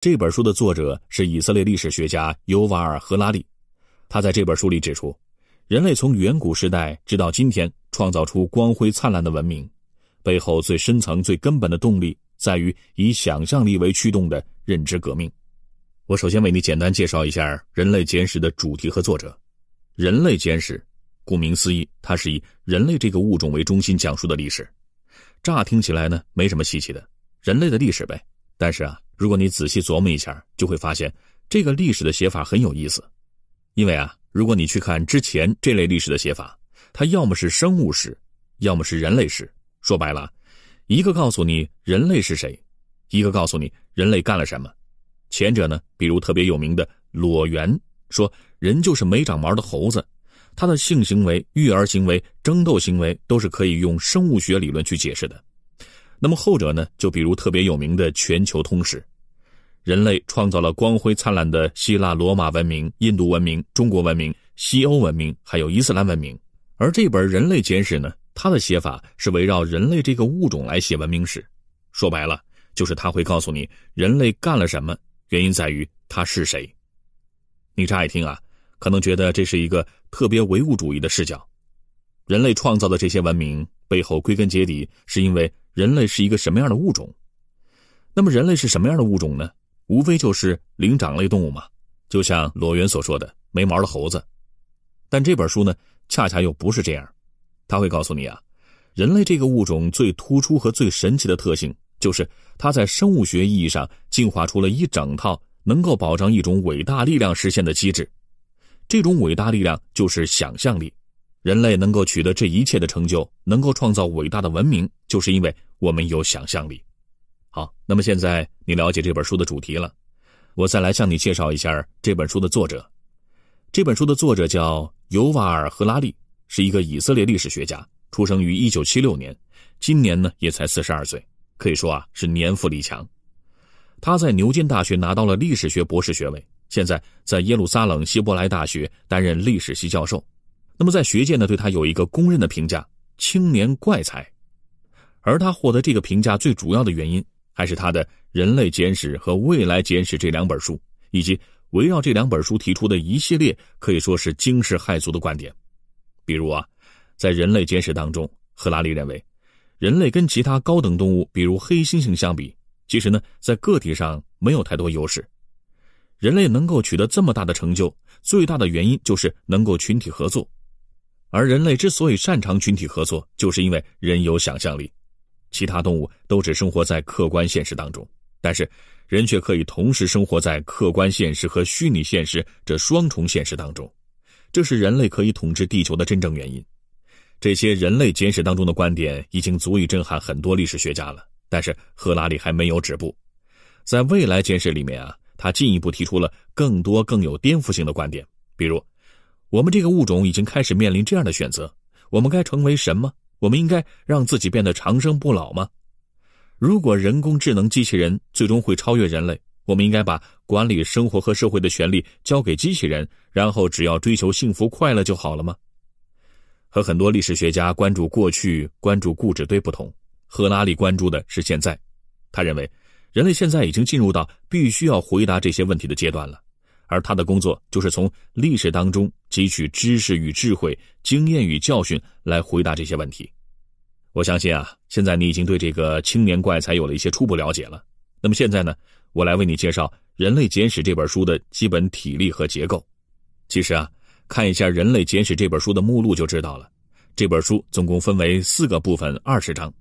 这本书的作者是以色列历史学家尤瓦尔·赫拉利，他在这本书里指出，人类从远古时代直到今天创造出光辉灿烂的文明，背后最深层、最根本的动力在于以想象力为驱动的认知革命。我首先为你简单介绍一下《人类简史》的主题和作者。《人类简史》顾名思义，它是以人类这个物种为中心讲述的历史。乍听起来呢，没什么稀奇的，人类的历史呗。但是啊。如果你仔细琢磨一下，就会发现这个历史的写法很有意思。因为啊，如果你去看之前这类历史的写法，它要么是生物史，要么是人类史。说白了，一个告诉你人类是谁，一个告诉你人类干了什么。前者呢，比如特别有名的“裸猿”，说人就是没长毛的猴子，他的性行为、育儿行为、争斗行为都是可以用生物学理论去解释的。那么后者呢，就比如特别有名的《全球通史》。人类创造了光辉灿烂的希腊、罗马文明、印度文明、中国文明、西欧文明，还有伊斯兰文明。而这本《人类简史》呢，它的写法是围绕人类这个物种来写文明史。说白了，就是他会告诉你人类干了什么。原因在于他是谁。你乍一听啊，可能觉得这是一个特别唯物主义的视角：人类创造的这些文明背后，归根结底是因为人类是一个什么样的物种。那么，人类是什么样的物种呢？无非就是灵长类动物嘛，就像裸猿所说的“没毛的猴子”，但这本书呢，恰恰又不是这样。他会告诉你啊，人类这个物种最突出和最神奇的特性，就是它在生物学意义上进化出了一整套能够保障一种伟大力量实现的机制。这种伟大力量就是想象力。人类能够取得这一切的成就，能够创造伟大的文明，就是因为我们有想象力。好，那么现在你了解这本书的主题了，我再来向你介绍一下这本书的作者。这本书的作者叫尤瓦尔·赫拉利，是一个以色列历史学家，出生于一九七六年，今年呢也才四十二岁，可以说啊是年富力强。他在牛津大学拿到了历史学博士学位，现在在耶路撒冷希伯来大学担任历史系教授。那么在学界呢，对他有一个公认的评价：青年怪才。而他获得这个评价最主要的原因。还是他的人类简史和未来简史这两本书，以及围绕这两本书提出的一系列可以说是惊世骇俗的观点。比如啊，在人类简史当中，赫拉利认为，人类跟其他高等动物，比如黑猩猩相比，其实呢在个体上没有太多优势。人类能够取得这么大的成就，最大的原因就是能够群体合作。而人类之所以擅长群体合作，就是因为人有想象力。其他动物都只生活在客观现实当中，但是人却可以同时生活在客观现实和虚拟现实这双重现实当中，这是人类可以统治地球的真正原因。这些人类简史当中的观点已经足以震撼很多历史学家了。但是赫拉利还没有止步，在未来简史里面啊，他进一步提出了更多更有颠覆性的观点，比如，我们这个物种已经开始面临这样的选择：我们该成为什么？我们应该让自己变得长生不老吗？如果人工智能机器人最终会超越人类，我们应该把管理生活和社会的权利交给机器人，然后只要追求幸福快乐就好了吗？和很多历史学家关注过去、关注固执堆不同，赫拉利关注的是现在。他认为，人类现在已经进入到必须要回答这些问题的阶段了。而他的工作就是从历史当中汲取知识与智慧、经验与教训来回答这些问题。我相信啊，现在你已经对这个青年怪才有了一些初步了解了。那么现在呢，我来为你介绍《人类简史》这本书的基本体例和结构。其实啊，看一下《人类简史》这本书的目录就知道了。这本书总共分为四个部分，二十章。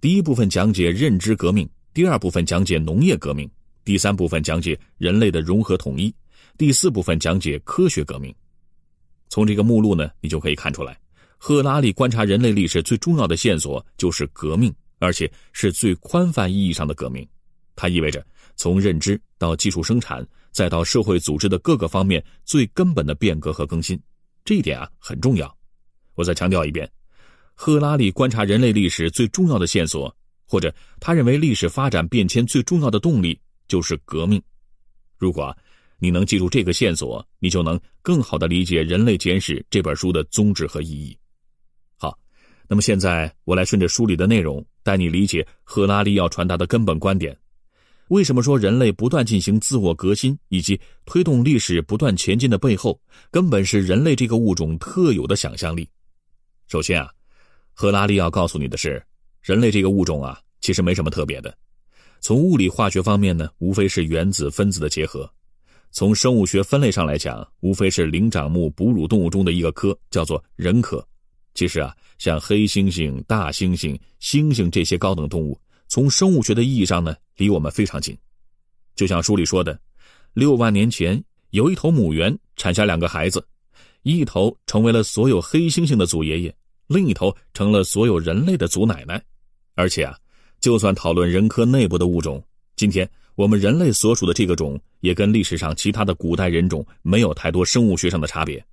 第一部分讲解认知革命，第二部分讲解农业革命，第三部分讲解人类的融合统一。第四部分讲解科学革命。从这个目录呢，你就可以看出来，赫拉利观察人类历史最重要的线索就是革命，而且是最宽泛意义上的革命。它意味着从认知到技术生产，再到社会组织的各个方面最根本的变革和更新。这一点啊很重要。我再强调一遍，赫拉利观察人类历史最重要的线索，或者他认为历史发展变迁最重要的动力就是革命。如果啊。你能记住这个线索，你就能更好地理解《人类简史》这本书的宗旨和意义。好，那么现在我来顺着书里的内容，带你理解赫拉利要传达的根本观点：为什么说人类不断进行自我革新以及推动历史不断前进的背后，根本是人类这个物种特有的想象力？首先啊，赫拉利要告诉你的是，人类这个物种啊，其实没什么特别的。从物理化学方面呢，无非是原子分子的结合。从生物学分类上来讲，无非是灵长目哺乳动物中的一个科，叫做人科。其实啊，像黑猩猩、大猩猩、猩猩这些高等动物，从生物学的意义上呢，离我们非常近。就像书里说的，六万年前有一头母猿产下两个孩子，一头成为了所有黑猩猩的祖爷爷，另一头成了所有人类的祖奶奶。而且啊，就算讨论人科内部的物种，今天。我们人类所属的这个种也跟历史上其他的古代人种没有太多生物学上的差别。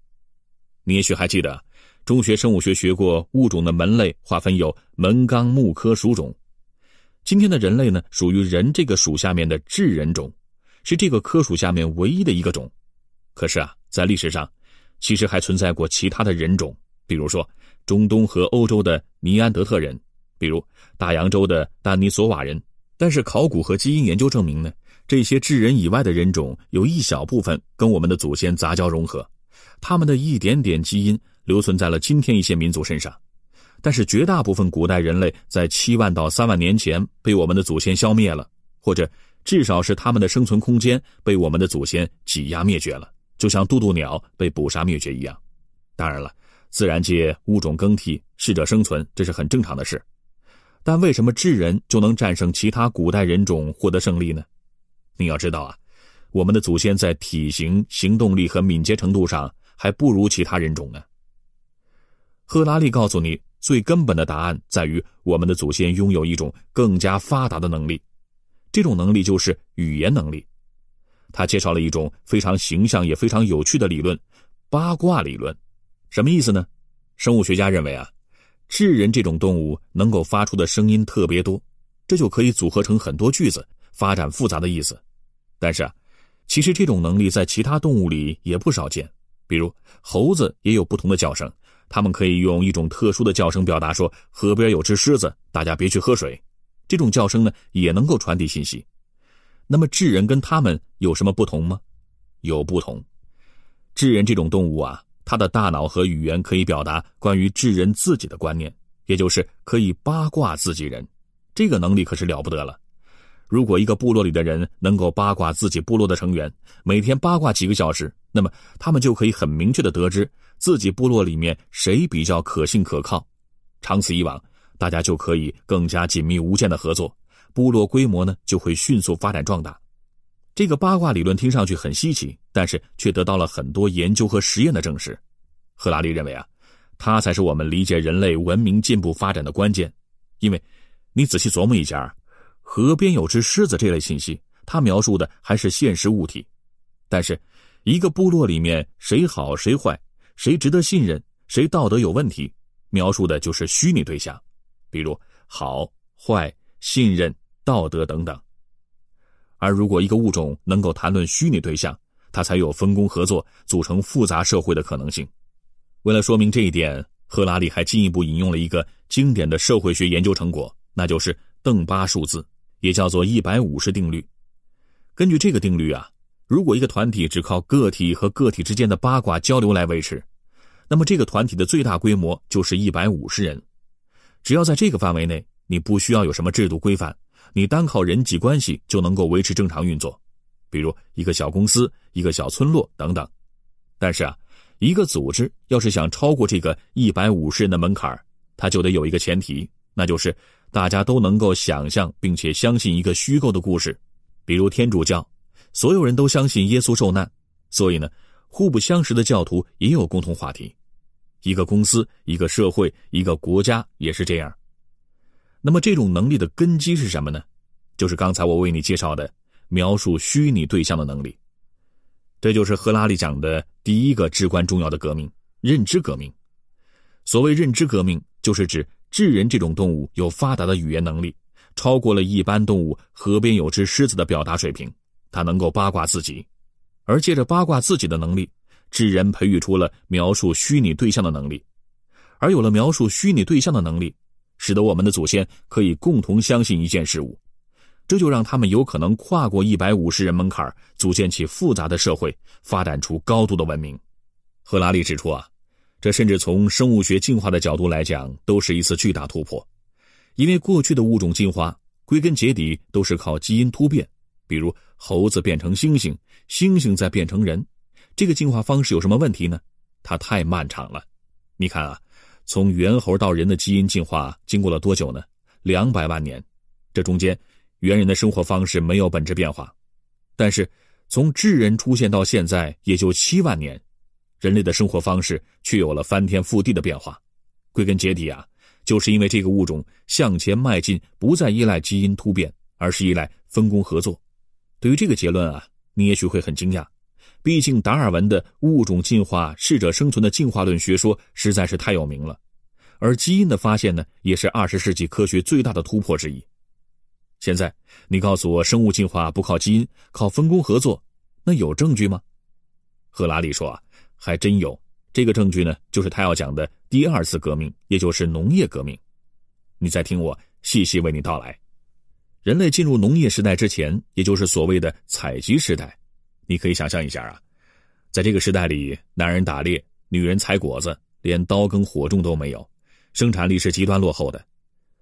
你也许还记得，中学生物学学过物种的门类划分有门、纲、目、科、属、种。今天的人类呢，属于人这个属下面的智人种，是这个科属下面唯一的一个种。可是啊，在历史上，其实还存在过其他的人种，比如说中东和欧洲的尼安德特人，比如大洋洲的丹尼索瓦人。但是，考古和基因研究证明呢，这些智人以外的人种有一小部分跟我们的祖先杂交融合，他们的一点点基因留存在了今天一些民族身上。但是，绝大部分古代人类在七万到三万年前被我们的祖先消灭了，或者至少是他们的生存空间被我们的祖先挤压灭绝了，就像渡渡鸟被捕杀灭绝一样。当然了，自然界物种更替、适者生存，这是很正常的事。但为什么智人就能战胜其他古代人种获得胜利呢？你要知道啊，我们的祖先在体型、行动力和敏捷程度上还不如其他人种呢。赫拉利告诉你，最根本的答案在于我们的祖先拥有一种更加发达的能力，这种能力就是语言能力。他介绍了一种非常形象也非常有趣的理论——八卦理论。什么意思呢？生物学家认为啊。智人这种动物能够发出的声音特别多，这就可以组合成很多句子，发展复杂的意思。但是啊，其实这种能力在其他动物里也不少见，比如猴子也有不同的叫声，它们可以用一种特殊的叫声表达说“河边有只狮子，大家别去喝水”。这种叫声呢，也能够传递信息。那么智人跟它们有什么不同吗？有不同，智人这种动物啊。他的大脑和语言可以表达关于智人自己的观念，也就是可以八卦自己人。这个能力可是了不得了。如果一个部落里的人能够八卦自己部落的成员，每天八卦几个小时，那么他们就可以很明确的得知自己部落里面谁比较可信可靠。长此以往，大家就可以更加紧密无间的合作，部落规模呢就会迅速发展壮大。这个八卦理论听上去很稀奇。但是却得到了很多研究和实验的证实。赫拉利认为啊，它才是我们理解人类文明进步发展的关键。因为，你仔细琢磨一下，“河边有只狮子”这类信息，它描述的还是现实物体；但是，一个部落里面谁好谁坏、谁值得信任、谁道德有问题，描述的就是虚拟对象，比如好坏、信任、道德等等。而如果一个物种能够谈论虚拟对象，他才有分工合作、组成复杂社会的可能性。为了说明这一点，赫拉利还进一步引用了一个经典的社会学研究成果，那就是邓巴数字，也叫做一百五十定律。根据这个定律啊，如果一个团体只靠个体和个体之间的八卦交流来维持，那么这个团体的最大规模就是一百五十人。只要在这个范围内，你不需要有什么制度规范，你单靠人际关系就能够维持正常运作。比如一个小公司、一个小村落等等，但是啊，一个组织要是想超过这个一百五十人的门槛它他就得有一个前提，那就是大家都能够想象并且相信一个虚构的故事，比如天主教，所有人都相信耶稣受难，所以呢，互不相识的教徒也有共同话题。一个公司、一个社会、一个国家也是这样。那么这种能力的根基是什么呢？就是刚才我为你介绍的。描述虚拟对象的能力，这就是赫拉利讲的第一个至关重要的革命——认知革命。所谓认知革命，就是指智人这种动物有发达的语言能力，超过了一般动物。河边有只狮子的表达水平，它能够八卦自己，而借着八卦自己的能力，智人培育出了描述虚拟对象的能力。而有了描述虚拟对象的能力，使得我们的祖先可以共同相信一件事物。这就让他们有可能跨过一百五十人门槛，组建起复杂的社会，发展出高度的文明。赫拉利指出啊，这甚至从生物学进化的角度来讲，都是一次巨大突破，因为过去的物种进化归根结底都是靠基因突变，比如猴子变成猩猩，猩猩再变成人，这个进化方式有什么问题呢？它太漫长了。你看啊，从猿猴到人的基因进化经过了多久呢？两百万年，这中间。猿人的生活方式没有本质变化，但是从智人出现到现在也就七万年，人类的生活方式却有了翻天覆地的变化。归根结底啊，就是因为这个物种向前迈进不再依赖基因突变，而是依赖分工合作。对于这个结论啊，你也许会很惊讶，毕竟达尔文的物种进化、适者生存的进化论学说实在是太有名了，而基因的发现呢，也是二十世纪科学最大的突破之一。现在你告诉我，生物进化不靠基因，靠分工合作，那有证据吗？赫拉利说啊，还真有。这个证据呢，就是他要讲的第二次革命，也就是农业革命。你再听我细细为你道来。人类进入农业时代之前，也就是所谓的采集时代，你可以想象一下啊，在这个时代里，男人打猎，女人采果子，连刀耕火种都没有，生产力是极端落后的。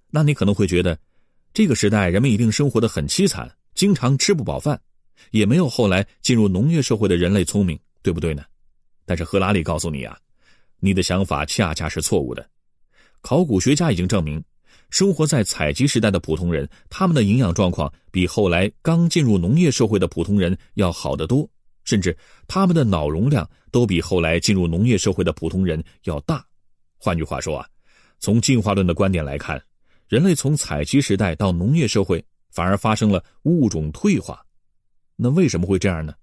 那你可能会觉得。这个时代，人们一定生活的很凄惨，经常吃不饱饭，也没有后来进入农业社会的人类聪明，对不对呢？但是赫拉利告诉你啊，你的想法恰恰是错误的。考古学家已经证明，生活在采集时代的普通人，他们的营养状况比后来刚进入农业社会的普通人要好得多，甚至他们的脑容量都比后来进入农业社会的普通人要大。换句话说啊，从进化论的观点来看。人类从采集时代到农业社会，反而发生了物种退化。那为什么会这样呢？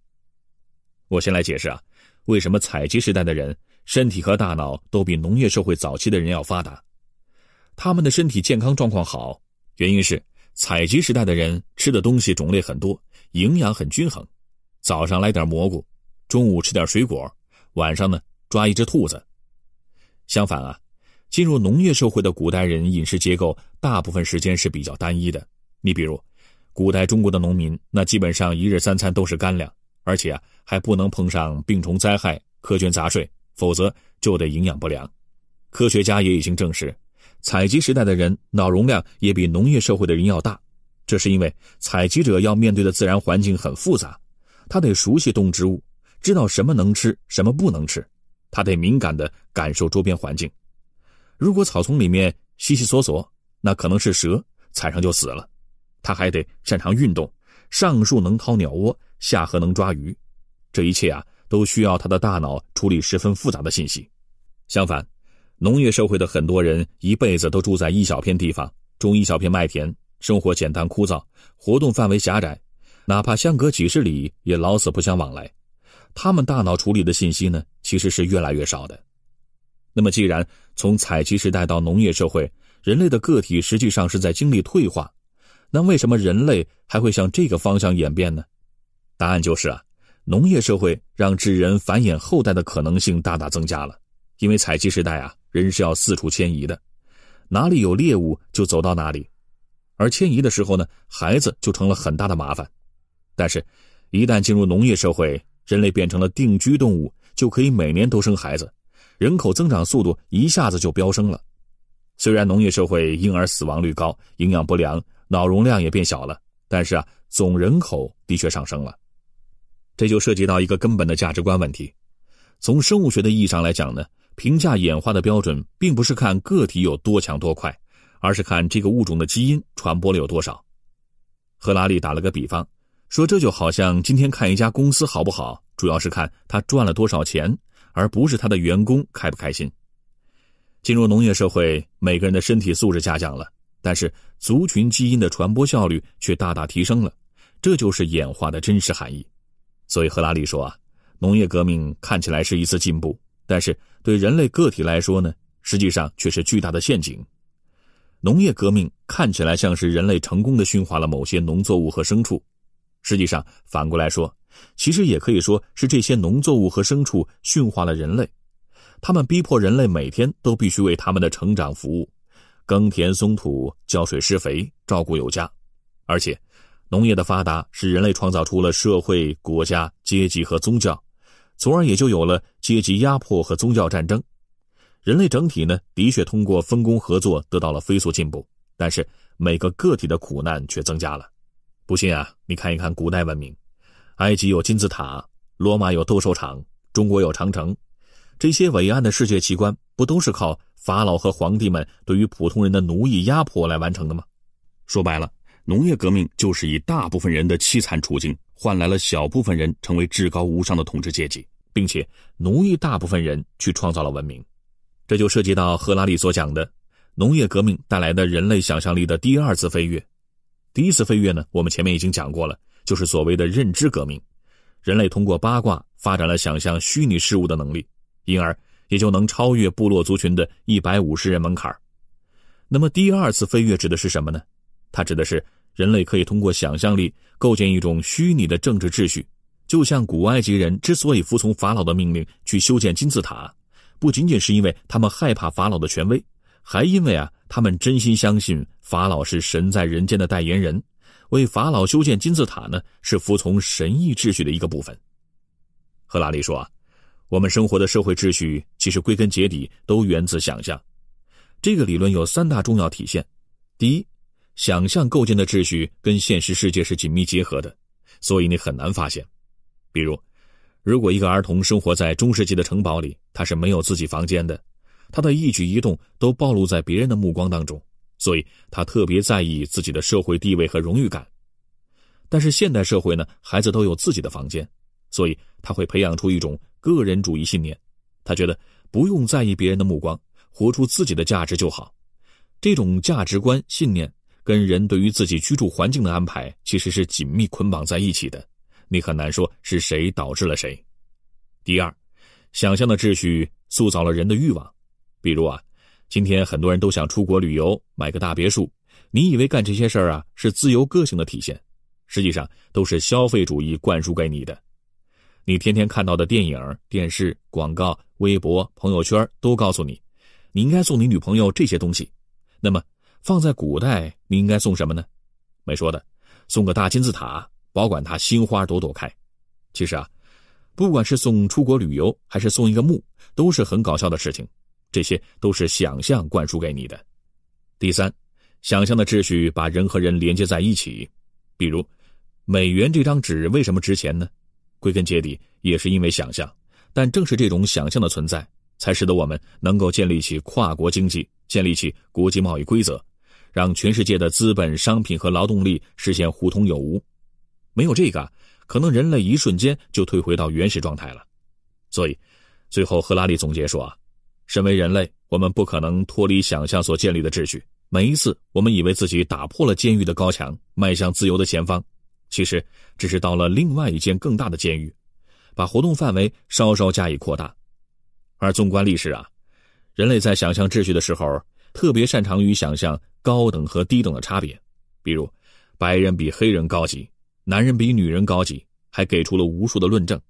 我先来解释啊，为什么采集时代的人身体和大脑都比农业社会早期的人要发达？他们的身体健康状况好，原因是采集时代的人吃的东西种类很多，营养很均衡。早上来点蘑菇，中午吃点水果，晚上呢抓一只兔子。相反啊。进入农业社会的古代人饮食结构大部分时间是比较单一的。你比如，古代中国的农民，那基本上一日三餐都是干粮，而且啊还不能碰上病虫灾害、苛捐杂税，否则就得营养不良。科学家也已经证实，采集时代的人脑容量也比农业社会的人要大，这是因为采集者要面对的自然环境很复杂，他得熟悉动植物，知道什么能吃、什么不能吃，他得敏感地感受周边环境。如果草丛里面悉悉索索，那可能是蛇，踩上就死了。他还得擅长运动，上树能掏鸟窝，下河能抓鱼。这一切啊，都需要他的大脑处理十分复杂的信息。相反，农业社会的很多人一辈子都住在一小片地方，种一小片麦田，生活简单枯燥，活动范围狭窄，哪怕相隔几十里也老死不相往来。他们大脑处理的信息呢，其实是越来越少的。那么，既然从采集时代到农业社会，人类的个体实际上是在经历退化，那为什么人类还会向这个方向演变呢？答案就是啊，农业社会让智人繁衍后代的可能性大大增加了。因为采集时代啊，人是要四处迁移的，哪里有猎物就走到哪里，而迁移的时候呢，孩子就成了很大的麻烦。但是，一旦进入农业社会，人类变成了定居动物，就可以每年都生孩子。人口增长速度一下子就飙升了。虽然农业社会婴儿死亡率高、营养不良、脑容量也变小了，但是啊，总人口的确上升了。这就涉及到一个根本的价值观问题。从生物学的意义上来讲呢，评价演化的标准并不是看个体有多强多快，而是看这个物种的基因传播了有多少。赫拉利打了个比方，说这就好像今天看一家公司好不好，主要是看它赚了多少钱。而不是他的员工开不开心。进入农业社会，每个人的身体素质下降了，但是族群基因的传播效率却大大提升了，这就是演化的真实含义。所以，赫拉利说啊，农业革命看起来是一次进步，但是对人类个体来说呢，实际上却是巨大的陷阱。农业革命看起来像是人类成功的驯化了某些农作物和牲畜，实际上反过来说。其实也可以说是这些农作物和牲畜驯化了人类，他们逼迫人类每天都必须为他们的成长服务，耕田松土、浇水施肥，照顾有加。而且，农业的发达使人类创造出了社会、国家、阶级和宗教，从而也就有了阶级压迫和宗教战争。人类整体呢，的确通过分工合作得到了飞速进步，但是每个个体的苦难却增加了。不信啊，你看一看古代文明。埃及有金字塔，罗马有斗兽场，中国有长城，这些伟岸的世界奇观，不都是靠法老和皇帝们对于普通人的奴役压迫来完成的吗？说白了，农业革命就是以大部分人的凄惨处境，换来了小部分人成为至高无上的统治阶级，并且奴役大部分人去创造了文明。这就涉及到赫拉利所讲的农业革命带来的人类想象力的第二次飞跃。第一次飞跃呢，我们前面已经讲过了。就是所谓的认知革命，人类通过八卦发展了想象虚拟事物的能力，因而也就能超越部落族群的一百五十人门槛那么，第二次飞跃指的是什么呢？它指的是人类可以通过想象力构建一种虚拟的政治秩序，就像古埃及人之所以服从法老的命令去修建金字塔，不仅仅是因为他们害怕法老的权威，还因为啊，他们真心相信法老是神在人间的代言人。为法老修建金字塔呢，是服从神意秩序的一个部分。赫拉利说：“啊，我们生活的社会秩序其实归根结底都源自想象。”这个理论有三大重要体现：第一，想象构建的秩序跟现实世界是紧密结合的，所以你很难发现。比如，如果一个儿童生活在中世纪的城堡里，他是没有自己房间的，他的一举一动都暴露在别人的目光当中。所以，他特别在意自己的社会地位和荣誉感。但是，现代社会呢，孩子都有自己的房间，所以他会培养出一种个人主义信念。他觉得不用在意别人的目光，活出自己的价值就好。这种价值观信念跟人对于自己居住环境的安排其实是紧密捆绑在一起的。你很难说是谁导致了谁。第二，想象的秩序塑造了人的欲望，比如啊。今天很多人都想出国旅游，买个大别墅。你以为干这些事儿啊是自由个性的体现？实际上都是消费主义灌输给你的。你天天看到的电影、电视、广告、微博、朋友圈都告诉你，你应该送你女朋友这些东西。那么放在古代，你应该送什么呢？没说的，送个大金字塔，保管它心花朵朵开。其实啊，不管是送出国旅游还是送一个墓，都是很搞笑的事情。这些都是想象灌输给你的。第三，想象的秩序把人和人连接在一起。比如，美元这张纸为什么值钱呢？归根结底也是因为想象。但正是这种想象的存在，才使得我们能够建立起跨国经济，建立起国际贸易规则，让全世界的资本、商品和劳动力实现互通有无。没有这个，可能人类一瞬间就退回到原始状态了。所以，最后赫拉利总结说啊。身为人类，我们不可能脱离想象所建立的秩序。每一次，我们以为自己打破了监狱的高墙，迈向自由的前方，其实只是到了另外一间更大的监狱，把活动范围稍稍加以扩大。而纵观历史啊，人类在想象秩序的时候，特别擅长于想象高等和低等的差别，比如白人比黑人高级，男人比女人高级，还给出了无数的论证。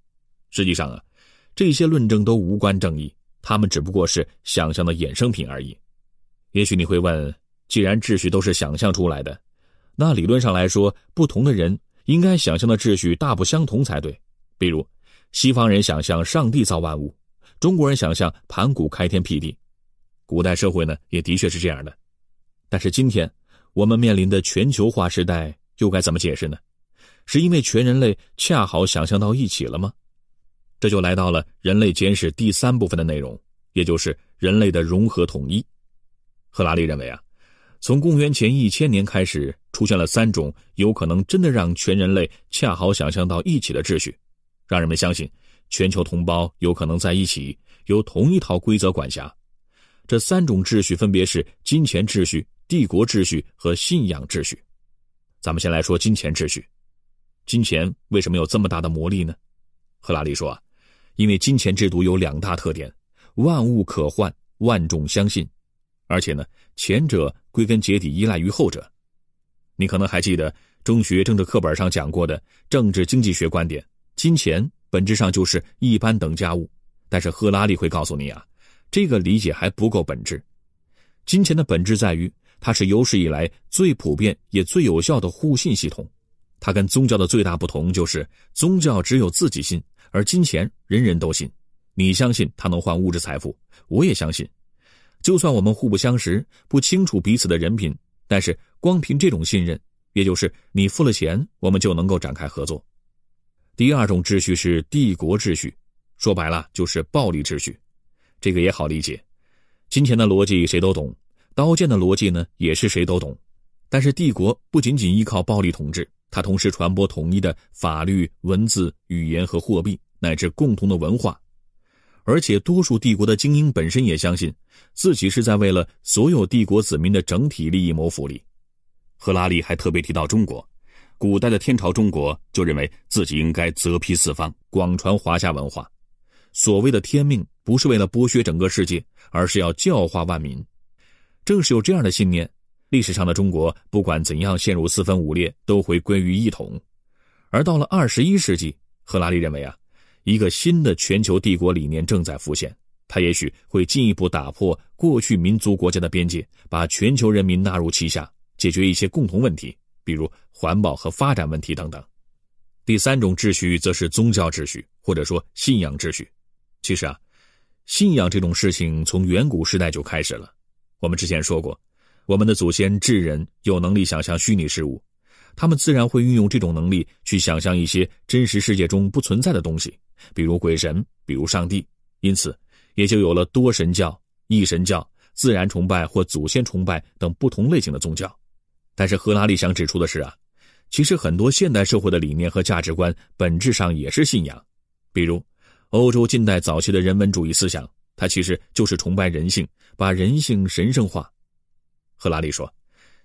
实际上啊，这些论证都无关正义。他们只不过是想象的衍生品而已。也许你会问：既然秩序都是想象出来的，那理论上来说，不同的人应该想象的秩序大不相同才对。比如，西方人想象上帝造万物，中国人想象盘古开天辟地。古代社会呢，也的确是这样的。但是今天，我们面临的全球化时代又该怎么解释呢？是因为全人类恰好想象到一起了吗？这就来到了人类简史第三部分的内容，也就是人类的融合统一。赫拉利认为啊，从公元前一千年开始，出现了三种有可能真的让全人类恰好想象到一起的秩序，让人们相信全球同胞有可能在一起，由同一套规则管辖。这三种秩序分别是金钱秩序、帝国秩序和信仰秩序。咱们先来说金钱秩序，金钱为什么有这么大的魔力呢？赫拉利说啊。因为金钱制度有两大特点：万物可换，万众相信。而且呢，前者归根结底依赖于后者。你可能还记得中学政治课本上讲过的政治经济学观点：金钱本质上就是一般等价物。但是赫拉利会告诉你啊，这个理解还不够本质。金钱的本质在于，它是有史以来最普遍也最有效的互信系统。它跟宗教的最大不同就是，宗教只有自己信，而金钱人人都信。你相信它能换物质财富，我也相信。就算我们互不相识，不清楚彼此的人品，但是光凭这种信任，也就是你付了钱，我们就能够展开合作。第二种秩序是帝国秩序，说白了就是暴力秩序。这个也好理解，金钱的逻辑谁都懂，刀剑的逻辑呢也是谁都懂。但是帝国不仅仅依靠暴力统治。他同时传播统一的法律、文字、语言和货币，乃至共同的文化。而且，多数帝国的精英本身也相信自己是在为了所有帝国子民的整体利益谋福利。赫拉利还特别提到中国，古代的天朝中国就认为自己应该泽披四方，广传华夏文化。所谓的天命，不是为了剥削整个世界，而是要教化万民。正是有这样的信念。历史上的中国，不管怎样陷入四分五裂，都会归于一统。而到了二十一世纪，赫拉利认为啊，一个新的全球帝国理念正在浮现。他也许会进一步打破过去民族国家的边界，把全球人民纳入旗下，解决一些共同问题，比如环保和发展问题等等。第三种秩序则是宗教秩序，或者说信仰秩序。其实啊，信仰这种事情从远古时代就开始了。我们之前说过。我们的祖先智人有能力想象虚拟事物，他们自然会运用这种能力去想象一些真实世界中不存在的东西，比如鬼神，比如上帝。因此，也就有了多神教、异神教、自然崇拜或祖先崇拜等不同类型的宗教。但是，赫拉利想指出的是啊，其实很多现代社会的理念和价值观本质上也是信仰，比如欧洲近代早期的人文主义思想，它其实就是崇拜人性，把人性神圣化。赫拉利说：“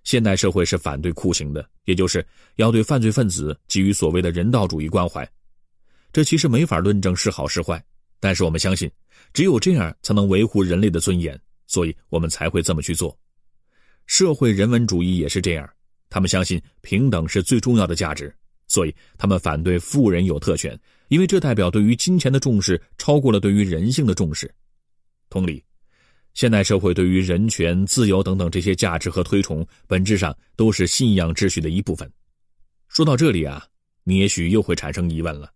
现代社会是反对酷刑的，也就是要对犯罪分子给予所谓的人道主义关怀。这其实没法论证是好是坏，但是我们相信，只有这样才能维护人类的尊严，所以我们才会这么去做。社会人文主义也是这样，他们相信平等是最重要的价值，所以他们反对富人有特权，因为这代表对于金钱的重视超过了对于人性的重视。同理。”现代社会对于人权、自由等等这些价值和推崇，本质上都是信仰秩序的一部分。说到这里啊，你也许又会产生疑问了：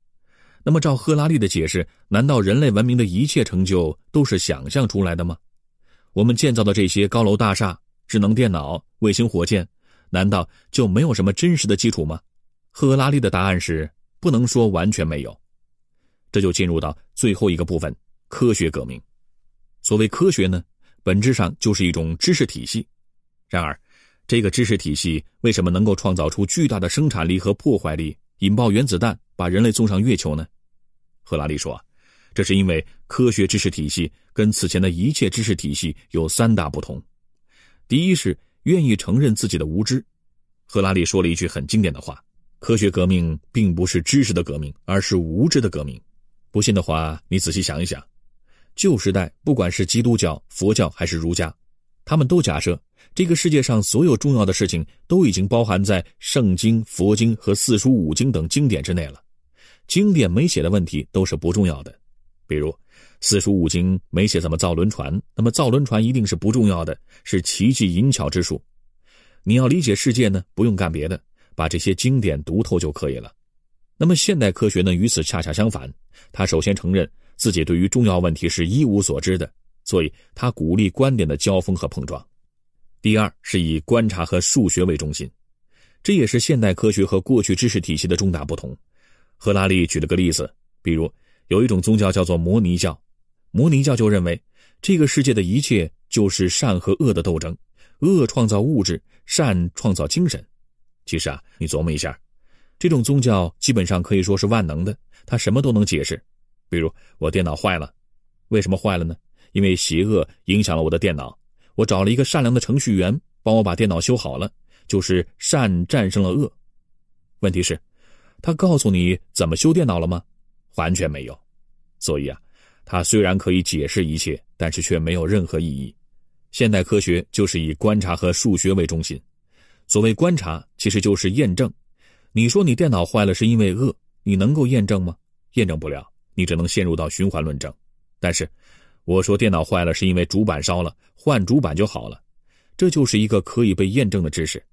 那么照赫拉利的解释，难道人类文明的一切成就都是想象出来的吗？我们建造的这些高楼大厦、智能电脑、卫星、火箭，难道就没有什么真实的基础吗？赫拉利的答案是：不能说完全没有。这就进入到最后一个部分——科学革命。所谓科学呢，本质上就是一种知识体系。然而，这个知识体系为什么能够创造出巨大的生产力和破坏力，引爆原子弹，把人类送上月球呢？赫拉利说：“这是因为科学知识体系跟此前的一切知识体系有三大不同。第一是愿意承认自己的无知。”赫拉利说了一句很经典的话：“科学革命并不是知识的革命，而是无知的革命。”不信的话，你仔细想一想。旧时代，不管是基督教、佛教还是儒家，他们都假设这个世界上所有重要的事情都已经包含在圣经、佛经和四书五经等经典之内了。经典没写的问题都是不重要的，比如四书五经没写怎么造轮船，那么造轮船一定是不重要的，是奇迹淫巧之术。你要理解世界呢，不用干别的，把这些经典读透就可以了。那么现代科学呢，与此恰恰相反，它首先承认。自己对于重要问题是一无所知的，所以他鼓励观点的交锋和碰撞。第二是以观察和数学为中心，这也是现代科学和过去知识体系的重大不同。赫拉利举了个例子，比如有一种宗教叫做摩尼教，摩尼教就认为这个世界的一切就是善和恶的斗争，恶创造物质，善创造精神。其实啊，你琢磨一下，这种宗教基本上可以说是万能的，它什么都能解释。比如我电脑坏了，为什么坏了呢？因为邪恶影响了我的电脑。我找了一个善良的程序员帮我把电脑修好了，就是善战胜了恶。问题是，他告诉你怎么修电脑了吗？完全没有。所以啊，他虽然可以解释一切，但是却没有任何意义。现代科学就是以观察和数学为中心。所谓观察，其实就是验证。你说你电脑坏了是因为恶，你能够验证吗？验证不了。你只能陷入到循环论证。但是，我说电脑坏了是因为主板烧了，换主板就好了，这就是一个可以被验证的知识。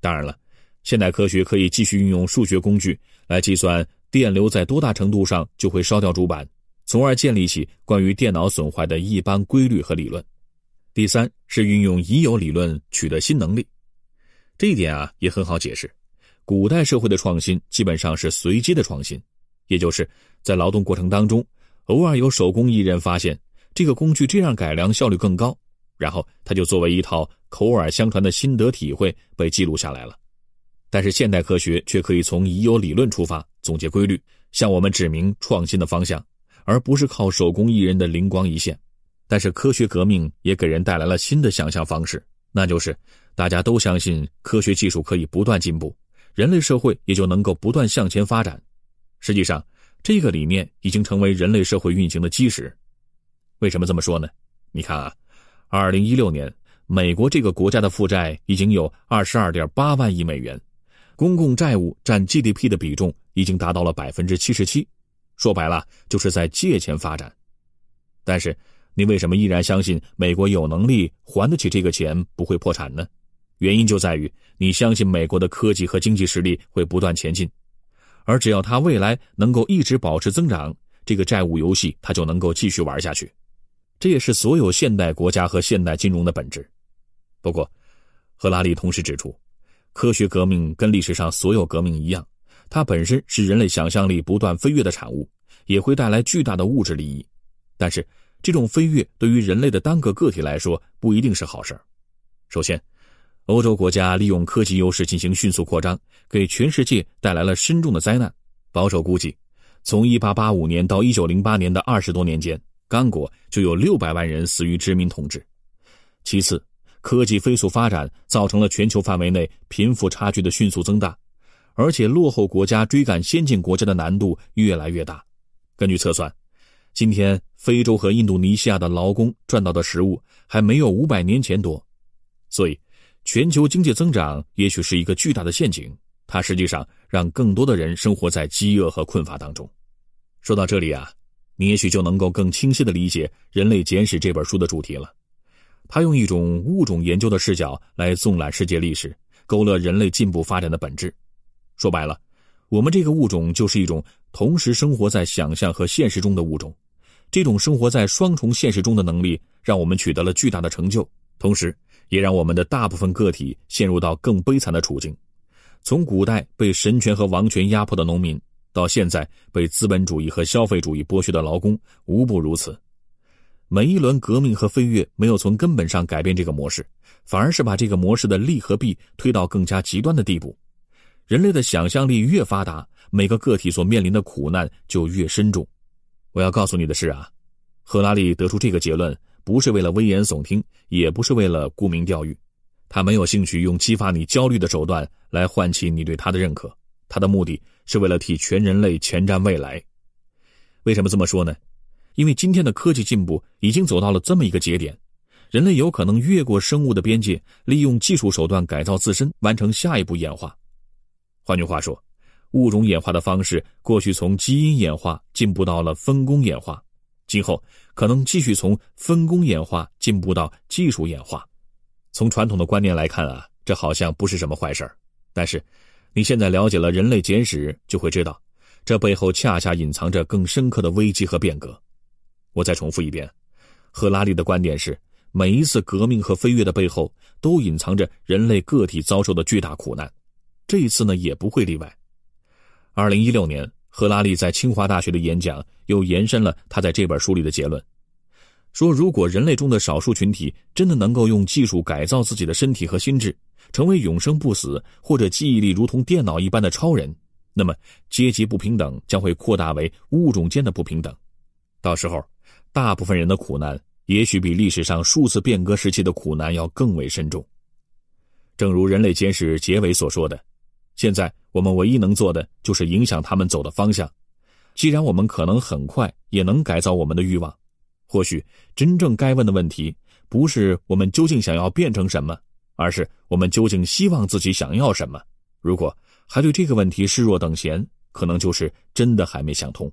当然了，现代科学可以继续运用数学工具来计算电流在多大程度上就会烧掉主板，从而建立起关于电脑损坏的一般规律和理论。第三是运用已有理论取得新能力，这一点啊也很好解释。古代社会的创新基本上是随机的创新。也就是在劳动过程当中，偶尔有手工艺人发现这个工具这样改良效率更高，然后他就作为一套口耳相传的心得体会被记录下来了。但是现代科学却可以从已有理论出发总结规律，向我们指明创新的方向，而不是靠手工艺人的灵光一现。但是科学革命也给人带来了新的想象方式，那就是大家都相信科学技术可以不断进步，人类社会也就能够不断向前发展。实际上，这个理念已经成为人类社会运行的基石。为什么这么说呢？你看啊，二零一六年，美国这个国家的负债已经有二十二点八万亿美元，公共债务占 GDP 的比重已经达到了百分之七十七。说白了，就是在借钱发展。但是，你为什么依然相信美国有能力还得起这个钱，不会破产呢？原因就在于你相信美国的科技和经济实力会不断前进。而只要他未来能够一直保持增长，这个债务游戏他就能够继续玩下去。这也是所有现代国家和现代金融的本质。不过，赫拉利同时指出，科学革命跟历史上所有革命一样，它本身是人类想象力不断飞跃的产物，也会带来巨大的物质利益。但是，这种飞跃对于人类的单个个体来说不一定是好事首先，欧洲国家利用科技优势进行迅速扩张，给全世界带来了深重的灾难。保守估计，从1885年到1908年的二十多年间，刚果就有600万人死于殖民统治。其次，科技飞速发展造成了全球范围内贫富差距的迅速增大，而且落后国家追赶先进国家的难度越来越大。根据测算，今天非洲和印度尼西亚的劳工赚到的食物还没有五百年前多，所以。全球经济增长也许是一个巨大的陷阱，它实际上让更多的人生活在饥饿和困乏当中。说到这里啊，你也许就能够更清晰的理解《人类简史》这本书的主题了。他用一种物种研究的视角来纵览世界历史，勾勒人类进步发展的本质。说白了，我们这个物种就是一种同时生活在想象和现实中的物种。这种生活在双重现实中的能力，让我们取得了巨大的成就，同时。也让我们的大部分个体陷入到更悲惨的处境，从古代被神权和王权压迫的农民，到现在被资本主义和消费主义剥削的劳工，无不如此。每一轮革命和飞跃没有从根本上改变这个模式，反而是把这个模式的利和弊推到更加极端的地步。人类的想象力越发达，每个个体所面临的苦难就越深重。我要告诉你的是啊，赫拉利得出这个结论。不是为了危言耸听，也不是为了沽名钓誉，他没有兴趣用激发你焦虑的手段来唤起你对他的认可。他的目的是为了替全人类前瞻未来。为什么这么说呢？因为今天的科技进步已经走到了这么一个节点，人类有可能越过生物的边界，利用技术手段改造自身，完成下一步演化。换句话说，物种演化的方式，过去从基因演化进步到了分工演化。今后可能继续从分工演化进步到技术演化。从传统的观念来看啊，这好像不是什么坏事但是，你现在了解了人类简史，就会知道，这背后恰恰隐藏着更深刻的危机和变革。我再重复一遍，赫拉利的观点是：每一次革命和飞跃的背后，都隐藏着人类个体遭受的巨大苦难。这一次呢，也不会例外。二零一六年。赫拉利在清华大学的演讲又延伸了他在这本书里的结论，说如果人类中的少数群体真的能够用技术改造自己的身体和心智，成为永生不死或者记忆力如同电脑一般的超人，那么阶级不平等将会扩大为物种间的不平等，到时候，大部分人的苦难也许比历史上数次变革时期的苦难要更为深重，正如《人类简史》结尾所说的。现在我们唯一能做的就是影响他们走的方向。既然我们可能很快也能改造我们的欲望，或许真正该问的问题不是我们究竟想要变成什么，而是我们究竟希望自己想要什么。如果还对这个问题视若等闲，可能就是真的还没想通。